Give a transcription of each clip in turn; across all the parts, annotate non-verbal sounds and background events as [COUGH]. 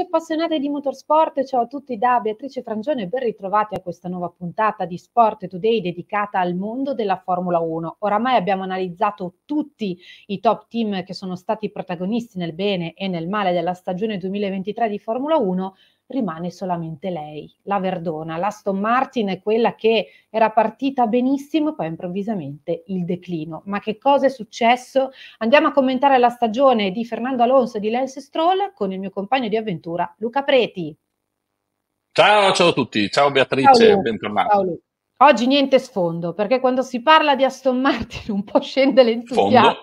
Amici appassionati di motorsport, ciao a tutti da Beatrice Frangione, ben ritrovati a questa nuova puntata di Sport Today dedicata al mondo della Formula 1. Oramai abbiamo analizzato tutti i top team che sono stati protagonisti nel bene e nel male della stagione 2023 di Formula 1 rimane solamente lei, la Verdona. L'Aston Martin è quella che era partita benissimo e poi improvvisamente il declino. Ma che cosa è successo? Andiamo a commentare la stagione di Fernando Alonso e di Lance Stroll con il mio compagno di avventura Luca Preti. Ciao, ciao a tutti, ciao Beatrice, bentornati. Oggi niente sfondo, perché quando si parla di Aston Martin un po' scende l'entusiasmo.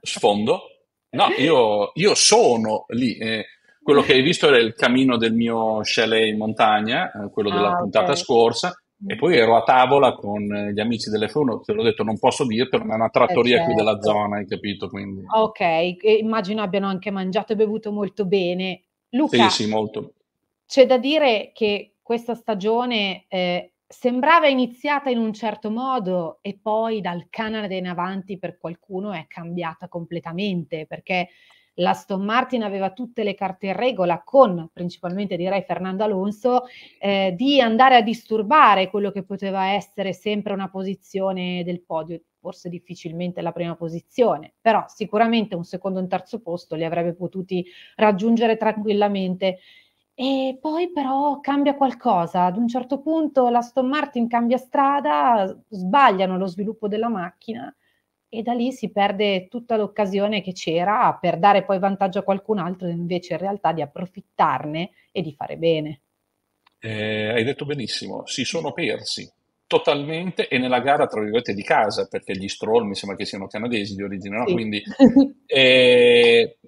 Sfondo? sfondo. No, io, io sono lì. Eh quello che hai visto era il cammino del mio chalet in montagna, eh, quello della ah, puntata okay. scorsa, e poi ero a tavola con eh, gli amici delle 1 te l'ho detto, non posso dirtelo, ma è una trattoria eh certo. qui della certo. zona, hai capito? Quindi... Ok, e immagino abbiano anche mangiato e bevuto molto bene. Luca, sì, sì, molto. c'è da dire che questa stagione eh, sembrava iniziata in un certo modo e poi dal Canada in avanti per qualcuno è cambiata completamente, perché la Aston Martin aveva tutte le carte in regola con principalmente direi Fernando Alonso eh, di andare a disturbare quello che poteva essere sempre una posizione del podio forse difficilmente la prima posizione, però sicuramente un secondo e un terzo posto li avrebbe potuti raggiungere tranquillamente. E poi però cambia qualcosa, ad un certo punto la Aston Martin cambia strada, sbagliano lo sviluppo della macchina e da lì si perde tutta l'occasione che c'era per dare poi vantaggio a qualcun altro, invece in realtà di approfittarne e di fare bene. Eh, hai detto benissimo, si sono persi totalmente e nella gara tra virgolette di casa, perché gli Stroll mi sembra che siano canadesi di origine, no? sì. quindi [LAUGHS] eh,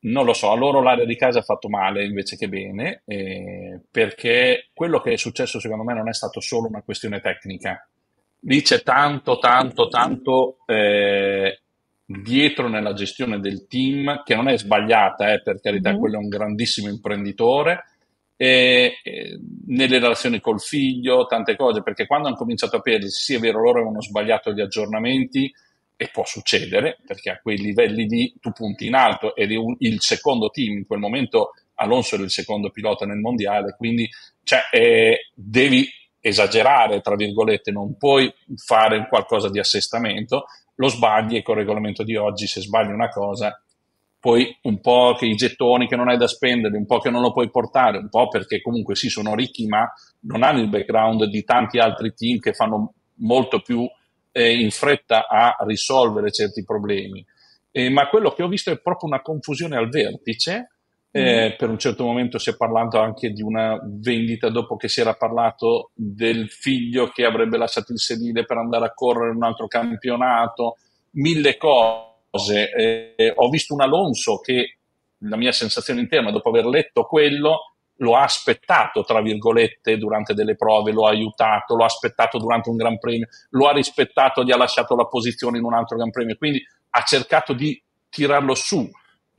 non lo so, a loro l'area di casa ha fatto male invece che bene, eh, perché quello che è successo secondo me non è stato solo una questione tecnica, lì c'è tanto, tanto, tanto eh, dietro nella gestione del team, che non è sbagliata, eh, per carità, mm. quello è un grandissimo imprenditore, e, e, nelle relazioni col figlio, tante cose, perché quando hanno cominciato a perdersi, sì è vero, loro avevano sbagliato gli aggiornamenti, e può succedere, perché a quei livelli lì tu punti in alto, ed il secondo team in quel momento Alonso era il secondo pilota nel mondiale, quindi cioè, eh, devi esagerare, tra virgolette, non puoi fare qualcosa di assestamento, lo sbagli e col regolamento di oggi se sbagli una cosa poi un po' che i gettoni che non hai da spendere, un po' che non lo puoi portare, un po' perché comunque sì sono ricchi ma non hanno il background di tanti altri team che fanno molto più eh, in fretta a risolvere certi problemi. Eh, ma quello che ho visto è proprio una confusione al vertice eh, mm-hmm. per un certo momento si è parlato anche di una vendita dopo che si era parlato del figlio che avrebbe lasciato il sedile per andare a correre in un altro campionato, mille cose. Eh, ho visto un Alonso che la mia sensazione interna dopo aver letto quello lo ha aspettato, tra virgolette, durante delle prove, lo ha aiutato, lo ha aspettato durante un Gran Premio, lo ha rispettato, gli ha lasciato la posizione in un altro Gran Premio, quindi ha cercato di tirarlo su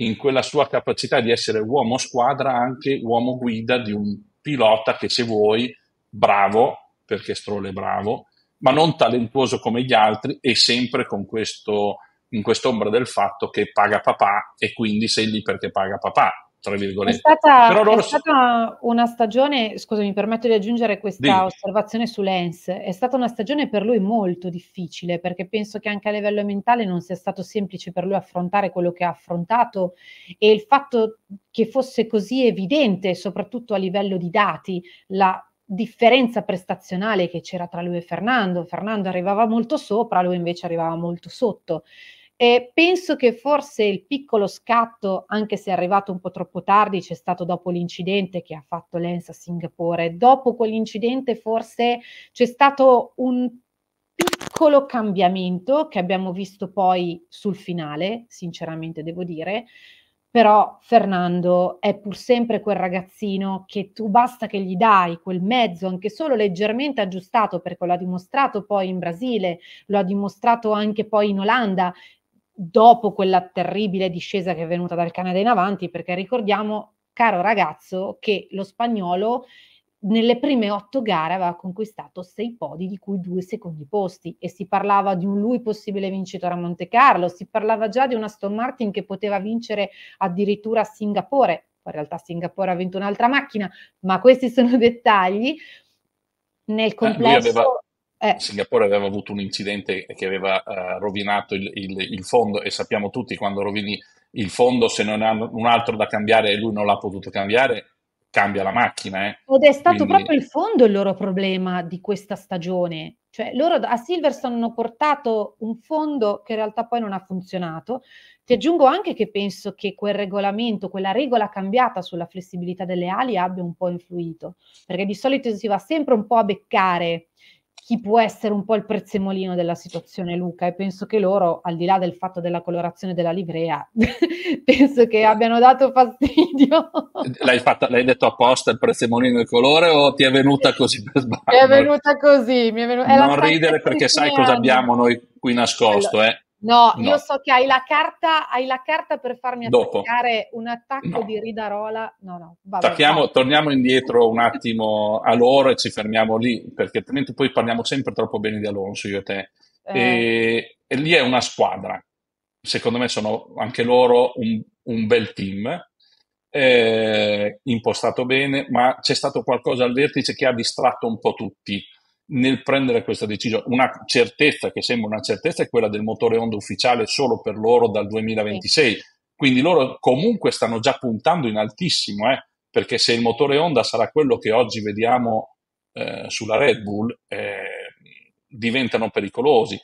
in quella sua capacità di essere uomo squadra, anche uomo guida di un pilota che se vuoi, bravo, perché Stroll è bravo, ma non talentuoso come gli altri e sempre con questo, in quest'ombra del fatto che paga papà e quindi sei lì perché paga papà tra virgolette. È stata, loro... è stata, una stagione, scusa, mi permetto di aggiungere questa Dì. osservazione su Lens, è stata una stagione per lui molto difficile, perché penso che anche a livello mentale non sia stato semplice per lui affrontare quello che ha affrontato e il fatto che fosse così evidente, soprattutto a livello di dati, la differenza prestazionale che c'era tra lui e Fernando. Fernando arrivava molto sopra, lui invece arrivava molto sotto. Eh, penso che forse il piccolo scatto, anche se è arrivato un po' troppo tardi, c'è stato dopo l'incidente che ha fatto l'ENSA a Singapore. Dopo quell'incidente forse c'è stato un piccolo cambiamento che abbiamo visto poi sul finale, sinceramente devo dire. Però Fernando è pur sempre quel ragazzino che tu basta che gli dai quel mezzo, anche solo leggermente aggiustato, perché lo ha dimostrato poi in Brasile, lo ha dimostrato anche poi in Olanda, dopo quella terribile discesa che è venuta dal Canada in avanti, perché ricordiamo, caro ragazzo, che lo spagnolo nelle prime otto gare aveva conquistato sei podi, di cui due secondi posti, e si parlava di un lui possibile vincitore a Monte Carlo, si parlava già di una Aston Martin che poteva vincere addirittura a Singapore, in realtà Singapore ha vinto un'altra macchina, ma questi sono dettagli. Nel complesso... Eh, lui aveva, eh. Singapore aveva avuto un incidente che aveva uh, rovinato il, il, il, fondo e sappiamo tutti quando rovini il fondo se non ha un altro da cambiare e lui non l'ha potuto cambiare, cambia la macchina. Eh. Ed è stato Quindi... proprio il fondo il loro problema di questa stagione. Cioè loro a Silverstone hanno portato un fondo che in realtà poi non ha funzionato. Ti aggiungo anche che penso che quel regolamento, quella regola cambiata sulla flessibilità delle ali abbia un po' influito, perché di solito si va sempre un po' a beccare chi può essere un po' il prezzemolino della situazione Luca e penso che loro, al di là del fatto della colorazione della livrea, [LAUGHS] penso che abbiano dato fastidio. L'hai, fatta, l'hai detto apposta il prezzemolino di colore o ti è venuta così per sbaglio? è venuta così. Mi è venuta, è non ridere perché sai cosa abbiamo noi qui nascosto, eh. No, no, io so che hai la carta, hai la carta per farmi attaccare Dopo. un attacco no. di ridarola. No, no, vabbè, vabbè. Torniamo indietro un attimo a loro e ci fermiamo lì, perché altrimenti poi parliamo sempre troppo bene di Alonso, io e te. Eh. E, e, lì è una squadra. Secondo me sono anche loro un, un bel team, eh, impostato bene, ma c'è stato qualcosa al vertice che ha distratto un po' tutti nel prendere questa decisione. Una certezza che sembra una certezza è quella del motore Honda ufficiale solo per loro dal 2026. Quindi loro comunque stanno già puntando in altissimo, eh? perché se il motore Honda sarà quello che oggi vediamo eh, sulla Red Bull, eh, diventano pericolosi.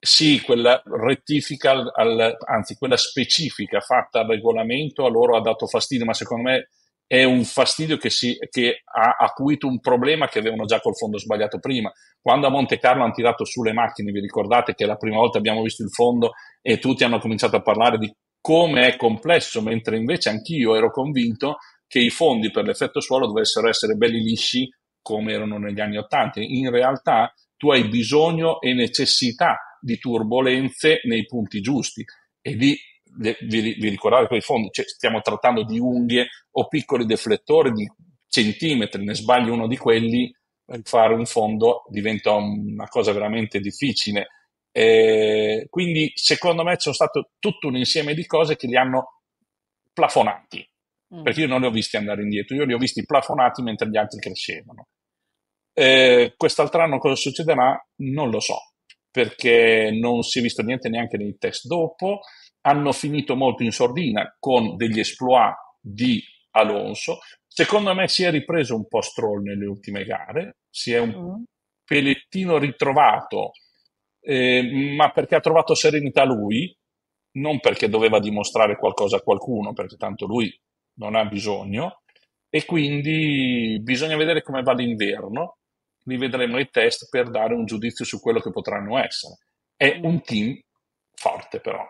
Sì, quella rettifica, al, anzi quella specifica fatta al regolamento a loro ha dato fastidio, ma secondo me è un fastidio che, si, che, ha acuito un problema che avevano già col fondo sbagliato prima. Quando a Monte Carlo hanno tirato su le macchine, vi ricordate che la prima volta abbiamo visto il fondo e tutti hanno cominciato a parlare di come è complesso, mentre invece anch'io ero convinto che i fondi per l'effetto suolo dovessero essere belli lisci come erano negli anni Ottanta. In realtà tu hai bisogno e necessità di turbolenze nei punti giusti e lì le, vi, vi, ricordate quei fondi? Cioè, stiamo trattando di unghie o piccoli deflettori di centimetri, ne sbaglio uno di quelli, fare un fondo diventa una cosa veramente difficile. Eh, quindi secondo me c'è stato tutto un insieme di cose che li hanno plafonati, mm. perché io non li ho visti andare indietro, io li ho visti plafonati mentre gli altri crescevano. Eh, quest'altro anno cosa succederà? Non lo so, perché non si è visto niente neanche nei test dopo hanno finito molto in sordina con degli exploit di Alonso. Secondo me si è ripreso un po' Stroll nelle ultime gare, si è un mm. pelettino ritrovato, eh, ma perché ha trovato serenità lui, non perché doveva dimostrare qualcosa a qualcuno, perché tanto lui non ha bisogno. E quindi bisogna vedere come va l'inverno, li vedremo i test per dare un giudizio su quello che potranno essere. È un team forte però.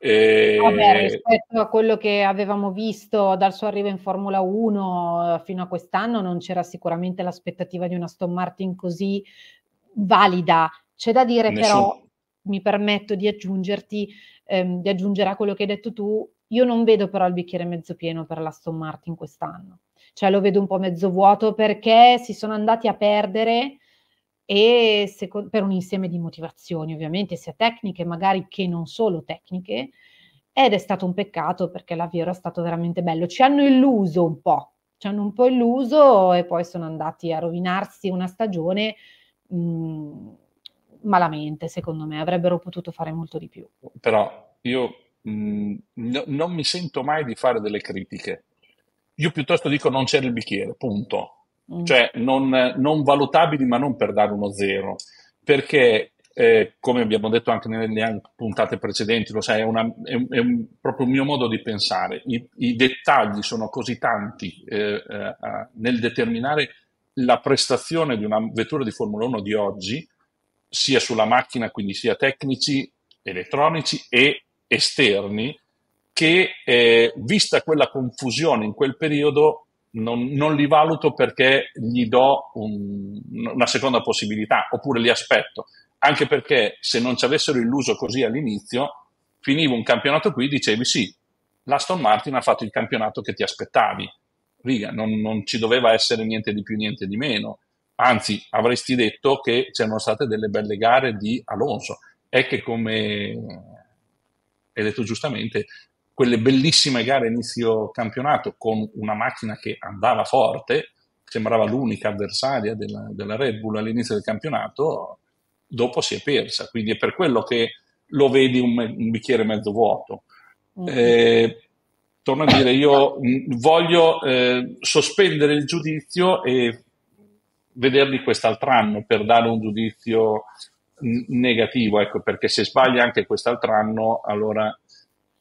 E... Vabbè, rispetto a quello che avevamo visto dal suo arrivo in Formula 1 eh, fino a quest'anno, non c'era sicuramente l'aspettativa di una Aston Martin così valida. C'è da dire Nessun... però, mi permetto di aggiungerti, ehm, di aggiungere a quello che hai detto tu, io non vedo però il bicchiere mezzo pieno per l'Aston Martin quest'anno, cioè lo vedo un po' mezzo vuoto perché si sono andati a perdere e seco- per un insieme di motivazioni ovviamente, sia tecniche magari che non solo tecniche, ed è stato un peccato perché l'avvio era stato veramente bello, ci hanno illuso un po', ci hanno un po' illuso e poi sono andati a rovinarsi una stagione mh, mm, malamente, secondo me, avrebbero potuto fare molto di più. Però io mh, mm, no, non mi sento mai di fare delle critiche, io piuttosto dico non c'era il bicchiere, punto Mm. cioè non, non, valutabili ma non per dare uno zero, perché eh, come abbiamo detto anche nelle puntate precedenti, lo sai, è, una, è, è un, proprio il mio modo di pensare, i, i dettagli sono così tanti eh, eh, nel determinare la prestazione di una vettura di Formula 1 di oggi, sia sulla macchina, quindi sia tecnici, elettronici e esterni, che eh, vista quella confusione in quel periodo non, non, li valuto perché gli do un, una seconda possibilità, oppure li aspetto. Anche perché se non ci avessero illuso così all'inizio, finivo un campionato qui, dicevi sì, l'Aston Martin ha fatto il campionato che ti aspettavi. Riga, non, non ci doveva essere niente di più, niente di meno. Anzi, avresti detto che c'erano state delle belle gare di Alonso. È che come hai detto giustamente, quelle bellissime gare inizio campionato con una macchina che andava forte, sembrava l'unica avversaria della, della Red Bull all'inizio del campionato, dopo si è persa. Quindi è per quello che lo vedi un, un bicchiere mezzo vuoto. Mm-hmm. Eh, torno a dire, io mm, voglio eh, sospendere il giudizio e vederli quest'altro anno per dare un giudizio mm, negativo, ecco, perché se sbaglia anche quest'altro anno, allora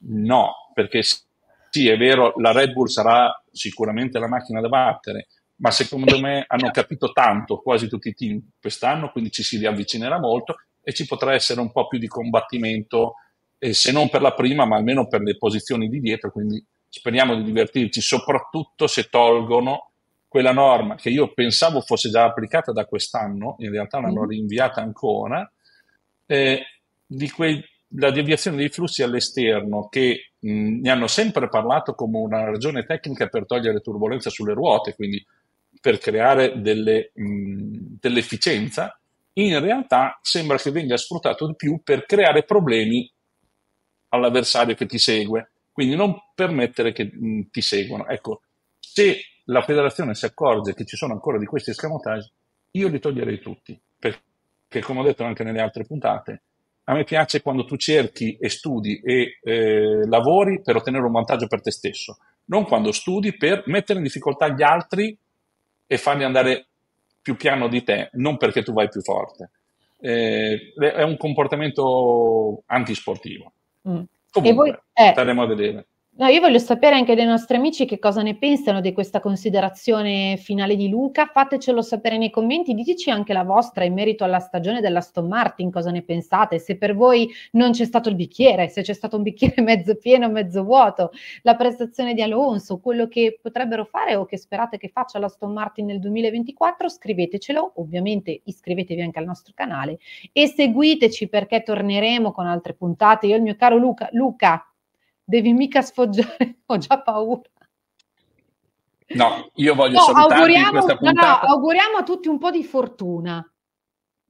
no, perché sì, è vero, la Red Bull sarà sicuramente la macchina da battere, ma secondo me hanno capito tanto quasi tutti i team quest'anno, quindi ci si riavvicinerà molto e ci potrà essere un po' più di combattimento, eh, se non per la prima, ma almeno per le posizioni di dietro, quindi speriamo di divertirci, soprattutto se tolgono quella norma che io pensavo fosse già applicata da quest'anno, in realtà l'hanno mm-hmm. rinviata ancora, eh, di quei la deviazione dei flussi all'esterno, che mh, ne hanno sempre parlato come una ragione tecnica per togliere turbolenza sulle ruote, quindi per creare delle, mh, dell'efficienza, in realtà sembra che venga sfruttato di più per creare problemi all'avversario che ti segue, quindi non permettere che mh, ti seguano. Ecco, se la federazione si accorge che ci sono ancora di questi escamotaggi, io li toglierei tutti, perché come ho detto anche nelle altre puntate, a me piace quando tu cerchi e studi e eh, lavori per ottenere un vantaggio per te stesso, non quando studi per mettere in difficoltà gli altri e farli andare più piano di te, non perché tu vai più forte. Eh, è un comportamento antisportivo. Mm. Comunque, e voi, eh, staremo a vedere. No, io voglio sapere anche dai nostri amici che cosa ne pensano di questa considerazione finale di Luca. Fatecelo sapere nei commenti, diteci anche la vostra in merito alla stagione dell'Aston Martin, cosa ne pensate, se per voi non c'è stato il bicchiere, se c'è stato un bicchiere [LAUGHS] mezzo pieno, mezzo vuoto, la prestazione di Alonso, quello che potrebbero fare o che sperate che faccia l'Aston Martin nel 2024, scrivetecelo, ovviamente iscrivetevi anche al nostro canale e seguiteci perché torneremo con altre puntate. Io e il mio caro Luca, Luca devi mica sfoggiare, [LAUGHS] ho già paura. No, io voglio no, salutarti in questa puntata. No, auguriamo a tutti un po' di fortuna.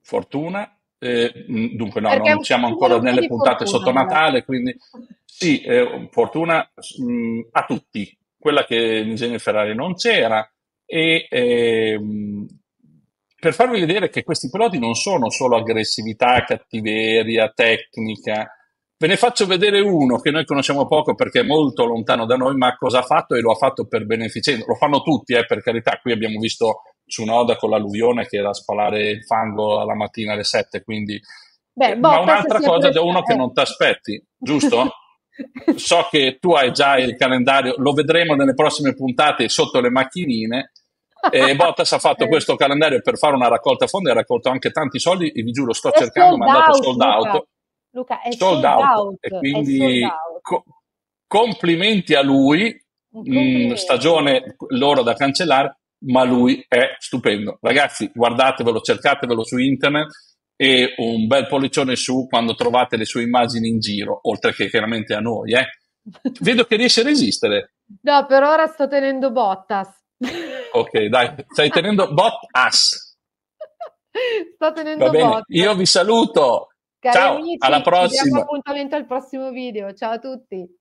Fortuna. Eh, mm, dunque no, Perché non siamo ancora nelle puntate fortuna, sotto Natale, quindi sì, eh, fortuna mh, mm, a tutti, quella che l'ingegno Ferrari non c'era e eh, per farvi vedere che questi piloti non sono solo aggressività, cattiveria, tecnica, Ve ne faccio vedere uno che noi conosciamo poco perché è molto lontano da noi, ma cosa ha fatto e lo ha fatto per beneficenza. Lo fanno tutti, eh, per carità. Qui abbiamo visto Tsunoda con l'alluvione che era a spalare il fango alla mattina alle 7, quindi... Beh, eh, boh, ma un'altra cosa da uno che eh. non ti aspetti, giusto? [LAUGHS] so che tu hai già il calendario, lo vedremo nelle prossime puntate sotto le macchinine. E [LAUGHS] Bottas ha fatto eh. questo calendario per fare una raccolta fondi, ha raccolto anche tanti soldi e vi giuro sto è cercando, ma è andato sold out. Luca, è sold, sold out, out. E quindi out. Co- complimenti a lui, mm, complimenti. Mh, stagione loro da cancellare, ma lui è stupendo. Ragazzi, guardatevelo, cercatevelo su internet e un bel pollicione su quando trovate le sue immagini in giro, oltre che chiaramente a noi. Eh. [LAUGHS] Vedo che riesce a resistere. No, per ora sto tenendo Bottas. ok, dai, stai tenendo Bottas. [LAUGHS] Sto tenendo Bottas. Io vi saluto. Cari Ciao, amici, alla prossima. Ci diamo appuntamento al prossimo video. Ciao a tutti.